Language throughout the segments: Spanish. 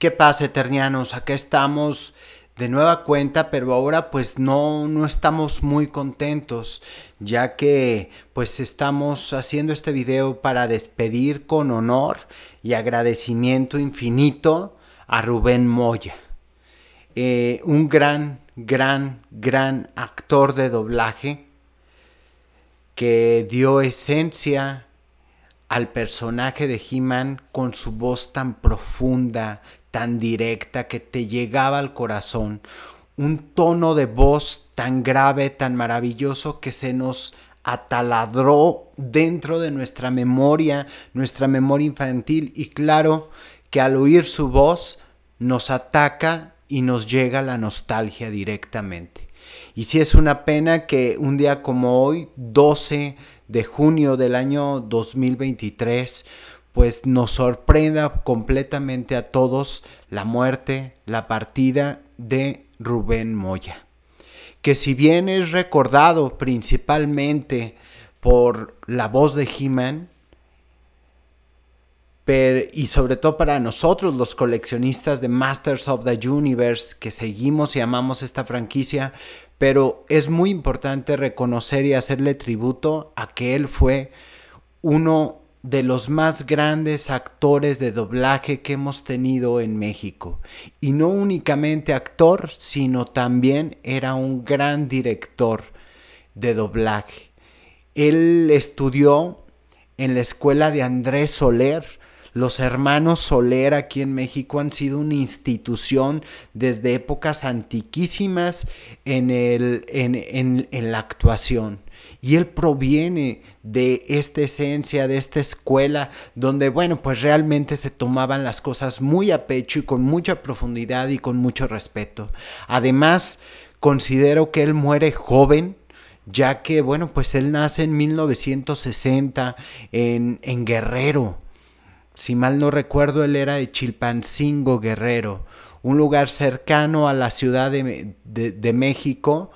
¿Qué pasa, Eternianos? Acá estamos de nueva cuenta, pero ahora pues no, no estamos muy contentos, ya que pues estamos haciendo este video para despedir con honor y agradecimiento infinito a Rubén Moya. Eh, un gran, gran, gran actor de doblaje que dio esencia al personaje de He-Man con su voz tan profunda, tan directa, que te llegaba al corazón. Un tono de voz tan grave, tan maravilloso, que se nos ataladró dentro de nuestra memoria, nuestra memoria infantil. Y claro que al oír su voz nos ataca y nos llega la nostalgia directamente. Y sí es una pena que un día como hoy, 12 de junio del año 2023, pues nos sorprenda completamente a todos la muerte, la partida de Rubén Moya, que si bien es recordado principalmente por la voz de He-Man, y sobre todo para nosotros los coleccionistas de Masters of the Universe que seguimos y amamos esta franquicia, pero es muy importante reconocer y hacerle tributo a que él fue uno de los más grandes actores de doblaje que hemos tenido en México. Y no únicamente actor, sino también era un gran director de doblaje. Él estudió en la escuela de Andrés Soler, los hermanos Soler aquí en México han sido una institución desde épocas antiquísimas en, la actuación. Y él proviene de esta esencia, de esta escuela, donde, bueno, pues realmente se tomaban las cosas muy a pecho y con mucha profundidad y con mucho respeto. Además, considero que él muere joven, ya que, bueno, pues él nace en 1960 en, en Guerrero si mal no recuerdo, él era de Chilpancingo Guerrero, un lugar cercano a la Ciudad de, México,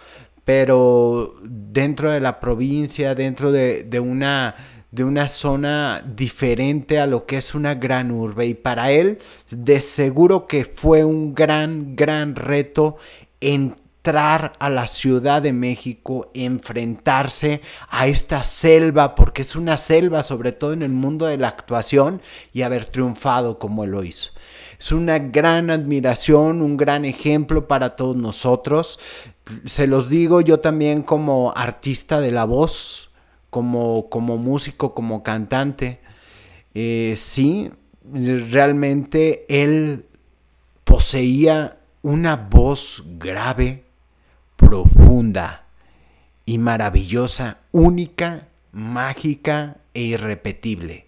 pero dentro de la provincia, dentro de, una, de una zona diferente a lo que es una gran urbe. Y para él, de seguro que fue un gran, gran reto en entrar a la Ciudad de México, enfrentarse a esta selva, porque es una selva sobre todo en el mundo de la actuación, y haber triunfado como él lo hizo. Es una gran admiración, un gran ejemplo para todos nosotros. Se los digo yo también como artista de la voz, como, como músico, como cantante. Eh, sí, realmente él poseía una voz grave, profunda y maravillosa, única, mágica e irrepetible.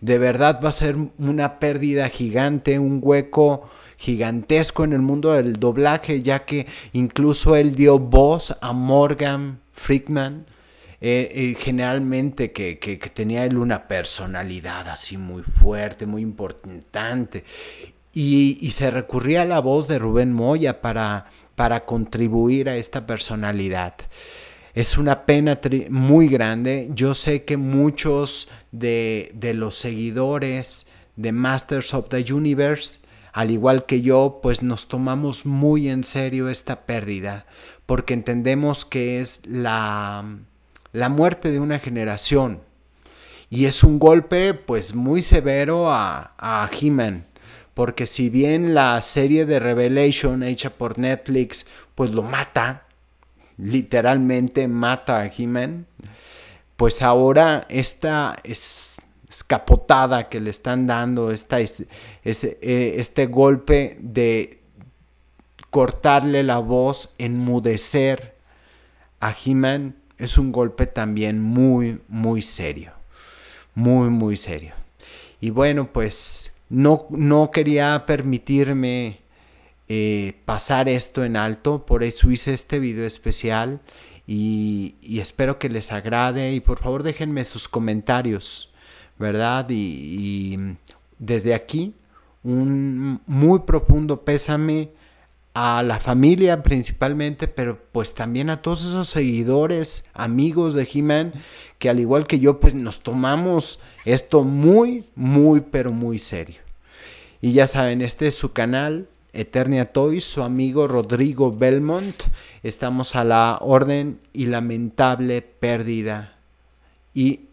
De verdad va a ser una pérdida gigante, un hueco gigantesco en el mundo del doblaje, ya que incluso él dio voz a Morgan Friedman, eh, eh, generalmente que, tenía él una personalidad así muy fuerte, muy importante. Y, y, se recurría a la voz de Rubén Moya para para contribuir a esta personalidad. Es una pena muy grande. Yo sé que muchos de, los seguidores de Masters of the Universe al igual que yo, pues nos tomamos muy en serio esta pérdida, porque entendemos que es la, la muerte de una generación. Y es un golpe pues muy severo a, a He-Man, porque si bien la serie de Revelation hecha por Netflix, pues lo mata, literalmente mata a He-Man, pues ahora esta escapotada que le están dando, este, este golpe de cortarle la voz, enmudecer a He-Man, es un golpe también muy, muy serio. Muy, muy serio. Y bueno, pues no, quería permitirme eh, pasar esto en alto, por eso hice este video especial y, espero que les agrade y por favor déjenme sus comentarios, ¿verdad? Y, y desde aquí un muy profundo pésame a la familia principalmente, pero pues también a todos esos seguidores, amigos de He-Man, que al igual que yo, pues nos tomamos esto muy, muy, pero muy serio. Y ya saben, este es su canal, Eternia Toys, su amigo Rodrigo Belmont. Estamos a la orden y lamentable pérdida. Y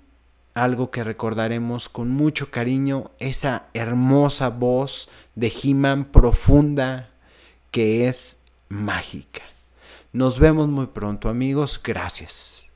algo que recordaremos con mucho cariño, esa hermosa voz de He-Man profunda que es mágica. Nos vemos muy pronto amigos, gracias.